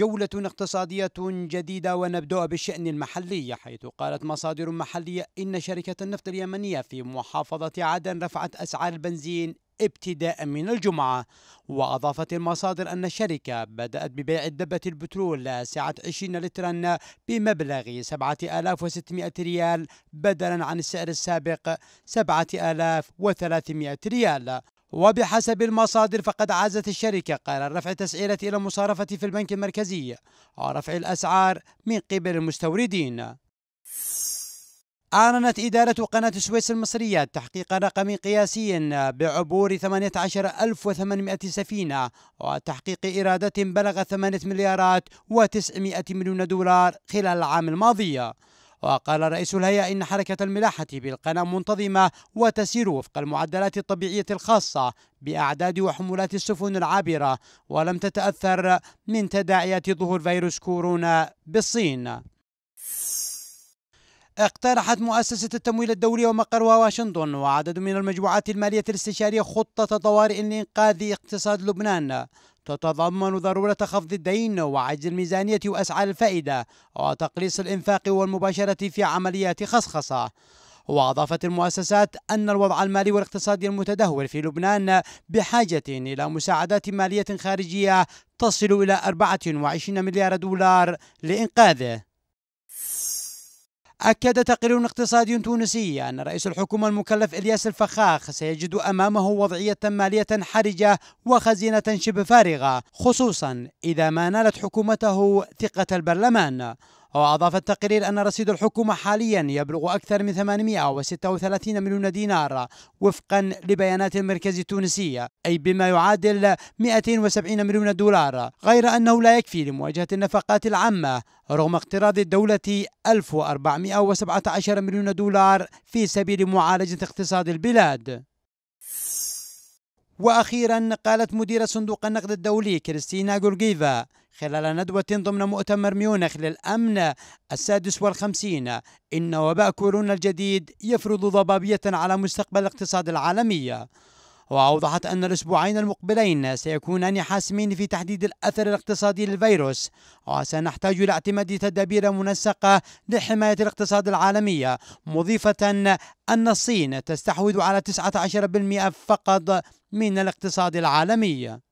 جولة اقتصادية جديدة ونبدأ بالشأن المحلي حيث قالت مصادر محلية إن شركة النفط اليمنية في محافظة عدن رفعت أسعار البنزين ابتداء من الجمعة وأضافت المصادر أن الشركة بدأت ببيع دبة البترول سعة 20 لترا بمبلغ 7600 ريال بدلا عن السعر السابق 7300 ريال وبحسب المصادر فقد عازت الشركة قرار رفع تسعيرة إلى المصارفة في البنك المركزي ورفع الأسعار من قبل المستوردين أعلنت إدارة قناة السويس المصرية تحقيق رقم قياسي بعبور 18800 سفينة وتحقيق إيرادات بلغت 8 مليارات و900 مليون دولار خلال العام الماضي وقال رئيس الهيئة إن حركة الملاحة بالقنا منتظمة وتسير وفق المعدلات الطبيعية الخاصة بأعداد وحمولات السفن العابرة ولم تتأثر من تداعيات ظهور فيروس كورونا بالصين اقترحت مؤسسة التمويل الدولي ومقرها واشنطن وعدد من المجموعات المالية الاستشارية خطة طوارئ لإنقاذ اقتصاد لبنان تتضمن ضرورة خفض الدين وعجز الميزانية وأسعار الفائدة وتقليص الإنفاق والمباشرة في عمليات خصخصة وأضافت المؤسسات أن الوضع المالي والاقتصادي المتدهور في لبنان بحاجة إلى مساعدات مالية خارجية تصل إلى 24 مليار دولار لإنقاذه أكد تقرير اقتصادي تونسي أن رئيس الحكومة المكلف إلياس الفخاخ سيجد أمامه وضعية مالية حرجة وخزينة شبه فارغة خصوصا إذا ما نالت حكومته ثقة البرلمان وأضاف التقرير أن رصيد الحكومة حاليا يبلغ أكثر من 836 مليون دينار وفقا لبيانات المركز التونسي أي بما يعادل 270 مليون دولار غير أنه لا يكفي لمواجهة النفقات العامة رغم اقتراض الدولة 1417 مليون دولار في سبيل معالجة اقتصاد البلاد وأخيرا قالت مديرة صندوق النقد الدولي كريستينا جورجيفا خلال ندوة ضمن مؤتمر ميونخ للأمن السادس والخمسين إن وباء كورونا الجديد يفرض ضبابية على مستقبل الاقتصاد العالمي وأوضحت أن الأسبوعين المقبلين سيكونان حاسمين في تحديد الأثر الاقتصادي للفيروس وسنحتاج إلى اعتماد تدابير منسقة لحماية الاقتصاد العالمي مضيفة أن الصين تستحوذ على 19% فقط من الاقتصاد العالمي